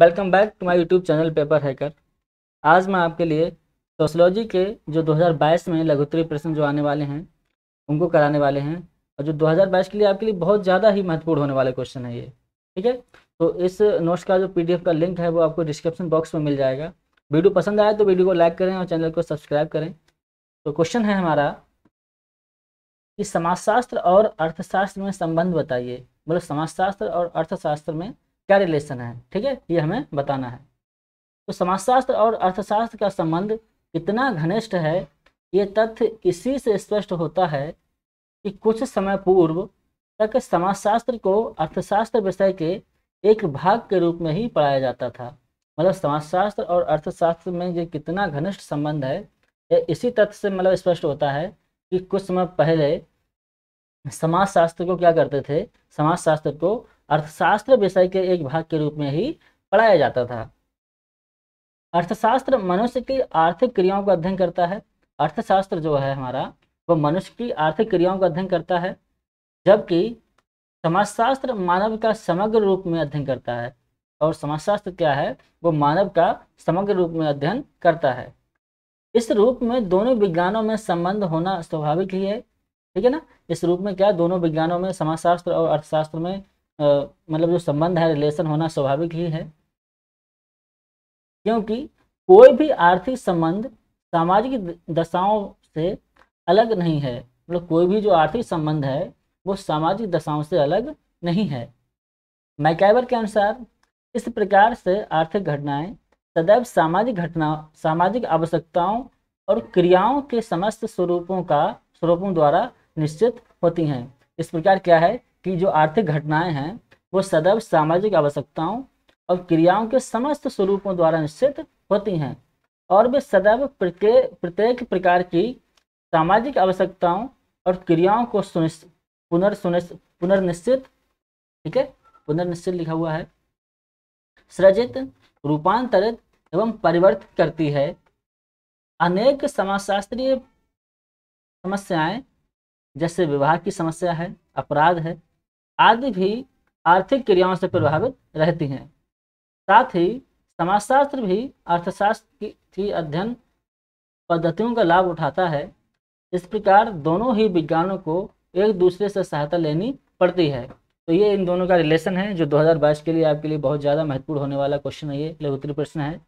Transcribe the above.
welcome back to my YouTube channel paper hacker आज मैं आपके लिए सोशलॉजी के जो 2022 में लघुत्तरी प्रश्न जो आने वाले हैं उनको कराने वाले हैं और जो 2022 के लिए आपके लिए बहुत ज़्यादा ही महत्वपूर्ण होने वाले क्वेश्चन है ये ठीक है तो इस नोट्स का जो पी का लिंक है वो आपको डिस्क्रिप्शन बॉक्स में मिल जाएगा वीडियो पसंद आए तो वीडियो को लाइक करें और चैनल को सब्सक्राइब करें तो क्वेश्चन है हमारा कि समाजशास्त्र और अर्थशास्त्र में संबंध बताइए मतलब समाजशास्त्र और अर्थशास्त्र में क्या रिलेशन है ठीक है ये हमें बताना है तो समाजशास्त्र और अर्थशास्त्र का संबंध कितना घनिष्ठ है ये तथ्य इसी से स्पष्ट होता है कि कुछ समय पूर्व तक समाजशास्त्र को अर्थशास्त्र विषय के एक भाग के रूप में ही पढ़ाया जाता था मतलब समाजशास्त्र और अर्थशास्त्र में ये कितना घनिष्ठ संबंध है यह इसी तथ्य से मतलब स्पष्ट होता है कि कुछ समय पहले समाजशास्त्र को क्या करते थे समाजशास्त्र को अर्थशास्त्र विषय के एक भाग के रूप में ही पढ़ाया जाता था अर्थशास्त्र मनुष्य की आर्थिक क्रियाओं का अध्ययन करता है अर्थशास्त्र जो है हमारा वो मनुष्य की आर्थिक क्रियाओं का अध्ययन करता है जबकि समाजशास्त्र मानव का समग्र रूप में अध्ययन करता है और समाजशास्त्र क्या है वो मानव का समग्र रूप में अध्ययन करता है इस रूप में दोनों विज्ञानों में संबंध होना स्वाभाविक ही है ठीक है ना इस रूप में क्या दोनों विज्ञानों में समाजशास्त्र और अर्थशास्त्र में मतलब जो संबंध है रिलेशन होना स्वाभाविक ही है क्योंकि कोई भी आर्थिक संबंध सामाजिक दशाओं से अलग नहीं है मतलब कोई भी जो आर्थिक संबंध है वो सामाजिक दशाओं से अलग नहीं है मैकेबर के अनुसार इस प्रकार से आर्थिक घटनाएं सदैव सामाजिक घटना सामाजिक आवश्यकताओं और क्रियाओं के समस्त स्वरूपों का स्वरूपों द्वारा निश्चित होती हैं इस प्रकार क्या है कि जो आर्थिक घटनाएं हैं वो सदैव सामाजिक आवश्यकताओं और क्रियाओं के समस्त स्वरूपों द्वारा निश्चित होती हैं और वे सदैव प्रत्येक प्रकार की सामाजिक आवश्यकताओं और क्रियाओं को सुनिश्चित पुनर्निश्चित ठीक है पुनर्निश्चित लिखा हुआ है सृजित रूपांतरित एवं परिवर्तित करती है अनेक समाजशास्त्रीय समस्याएं जैसे विवाह की समस्या है अपराध है आदि भी आर्थिक क्रियाओं से प्रभावित रहती हैं साथ ही समाजशास्त्र भी अर्थशास्त्र की अध्ययन पद्धतियों का लाभ उठाता है इस प्रकार दोनों ही विज्ञानों को एक दूसरे से सहायता लेनी पड़ती है तो ये इन दोनों का रिलेशन है जो 2022 के लिए आपके लिए बहुत ज़्यादा महत्वपूर्ण होने वाला क्वेश्चन है ये लघुतरी प्रश्न है